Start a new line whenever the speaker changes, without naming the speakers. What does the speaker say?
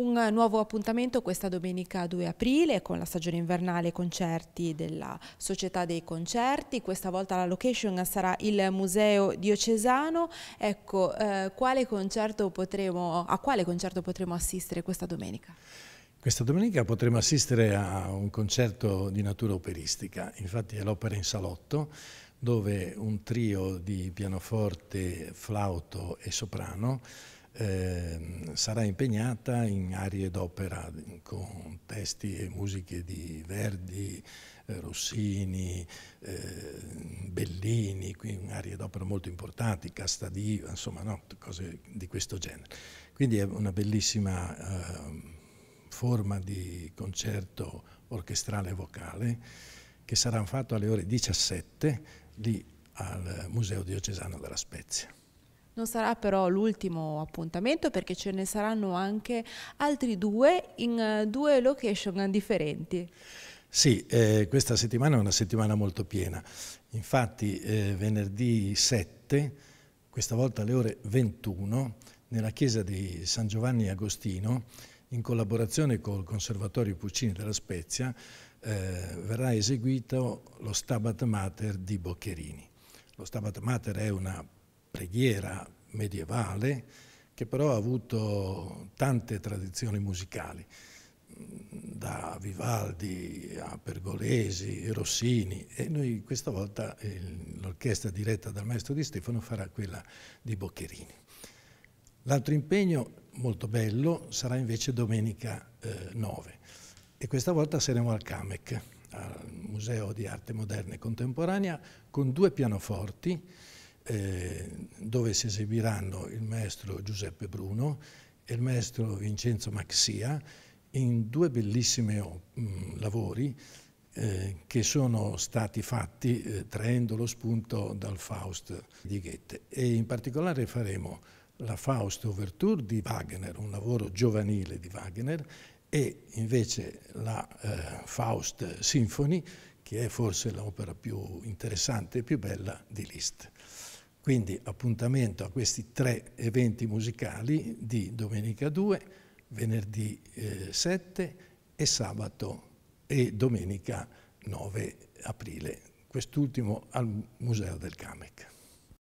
Un nuovo appuntamento questa domenica 2 aprile con la stagione invernale concerti della Società dei Concerti. Questa volta la location sarà il Museo Diocesano. Ecco, eh, quale potremo, a quale concerto potremo assistere questa domenica?
Questa domenica potremo assistere a un concerto di natura operistica, infatti è l'opera in salotto dove un trio di pianoforte, flauto e soprano Ehm, sarà impegnata in aree d'opera con testi e musiche di Verdi, eh, Rossini, eh, Bellini, quindi aree d'opera molto importanti, Castadiva, insomma no, cose di questo genere. Quindi è una bellissima ehm, forma di concerto orchestrale vocale che sarà fatto alle ore 17 lì al Museo Diocesano della
Spezia. Non sarà però l'ultimo appuntamento perché ce ne saranno anche altri due in eh, due location differenti.
Sì, eh, questa settimana è una settimana molto piena. Infatti eh, venerdì 7, questa volta alle ore 21, nella chiesa di San Giovanni Agostino, in collaborazione col Conservatorio Puccini della Spezia, eh, verrà eseguito lo Stabat Mater di Boccherini. Lo Stabat Mater è una preghiera medievale che però ha avuto tante tradizioni musicali, da Vivaldi a Pergolesi, Rossini e noi questa volta eh, l'orchestra diretta dal maestro Di Stefano farà quella di Boccherini. L'altro impegno molto bello sarà invece domenica eh, 9 e questa volta saremo al CAMEC, al Museo di Arte Moderna e Contemporanea, con due pianoforti eh, dove si esibiranno il maestro Giuseppe Bruno e il maestro Vincenzo Maxia in due bellissimi mm, lavori eh, che sono stati fatti eh, traendo lo spunto dal Faust di Goethe e in particolare faremo la Faust Overture di Wagner, un lavoro giovanile di Wagner e invece la eh, Faust Symphony che è forse l'opera più interessante e più bella di Liszt. Quindi appuntamento a questi tre eventi musicali di domenica 2, venerdì 7 eh, e sabato e domenica 9 aprile, quest'ultimo al Museo del Camec.